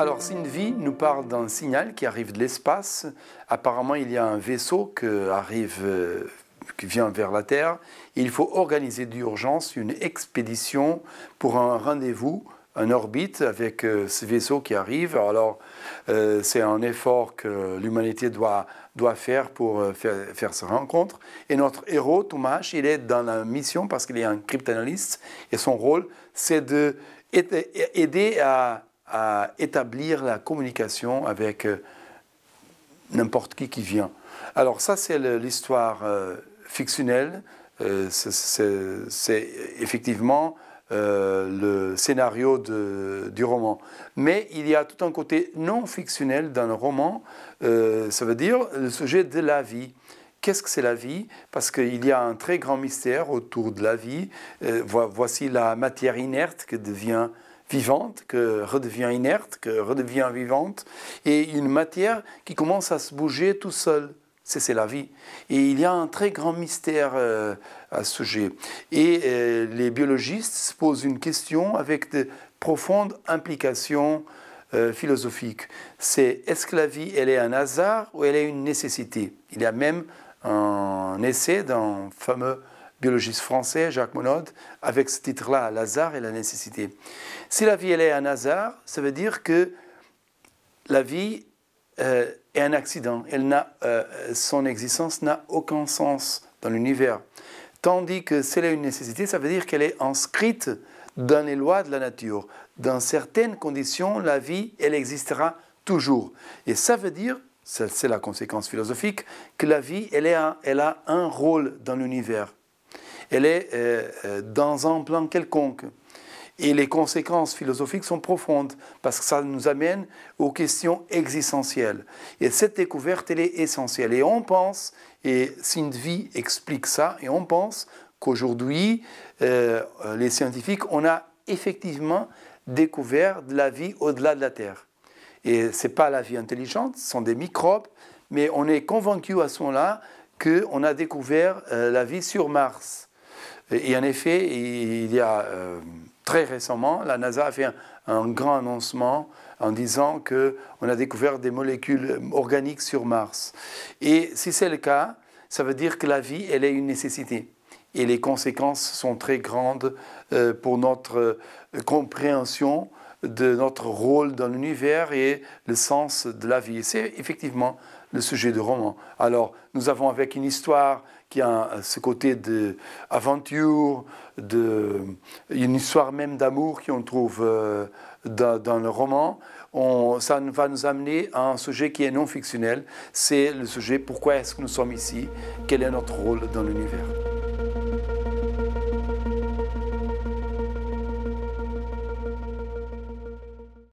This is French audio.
Alors, Sinvi nous parle d'un signal qui arrive de l'espace. Apparemment, il y a un vaisseau qui arrive, euh, qui vient vers la Terre. Il faut organiser d'urgence une expédition pour un rendez-vous en orbite avec euh, ce vaisseau qui arrive. Alors, euh, c'est un effort que l'humanité doit, doit faire pour faire, sa cette rencontre. Et notre héros, Thomas, il est dans la mission parce qu'il est un cryptanalyste et son rôle, c'est d'aider à à établir la communication avec euh, n'importe qui qui vient. Alors ça, c'est l'histoire euh, fictionnelle. Euh, c'est effectivement le scénario de, du roman. Mais il y a tout un côté non fictionnel dans le roman. ça veut dire le sujet de la vie. Qu'est-ce que c'est la vie Parce qu'il y a un très grand mystère autour de la vie. voici la matière inerte qui devient vivante, que redevient inerte, que redevient vivante, et une matière qui commence à se bouger tout seul. C'est la vie. Et il y a un très grand mystère euh, à ce sujet. Et euh, les biologistes se posent une question avec de profondes implications euh, philosophiques. C'est est-ce que la vie, elle est un hasard ou elle est une nécessité Il y a même un essai d'un fameux biologiste français, Jacques Monod, avec ce titre-là, Lazare et la nécessité. Si la vie, elle est un hasard, ça veut dire que la vie euh, est un accident. Elle n'a, euh, son existence n'a aucun sens dans l'univers. Tandis que si elle est une nécessité, ça veut dire qu'elle est inscrite dans les lois de la nature. Dans certaines conditions, la vie, elle existera toujours. Et ça veut dire, c'est la conséquence philosophique, que la vie, elle, elle a un rôle dans l'univers elle est euh, euh, dans un plan quelconque. Et les conséquences philosophiques sont profondes, parce que ça nous amène aux questions existentielles. Et cette découverte, elle est essentielle. Et on pense, et Sindvi explique ça, et on pense qu'aujourd'hui, euh, les scientifiques, on a effectivement découvert de la vie au-delà de la Terre. Et ce n'est pas la vie intelligente, ce sont des microbes, mais on est convaincu à ce moment-là qu'on a découvert la vie sur Mars. Et, en effet, il y a euh, très récemment, la NASA a fait un, un grand annoncement en disant qu'on a découvert des molécules euh, organiques sur Mars. Et si c'est le cas, ça veut dire que la vie, elle est une nécessité. Et les conséquences sont très grandes euh, pour notre compréhension de notre rôle dans l'univers et le sens de la vie. C'est effectivement le sujet du roman. Alors, nous avons avec une histoire qui a ce côté d'aventure, de, une histoire même d'amour qu'on trouve euh, dans, le roman. On, ça va nous amener à un sujet qui est non fictionnel. C'est le sujet pourquoi est-ce que nous sommes ici, quel est notre rôle dans l'univers.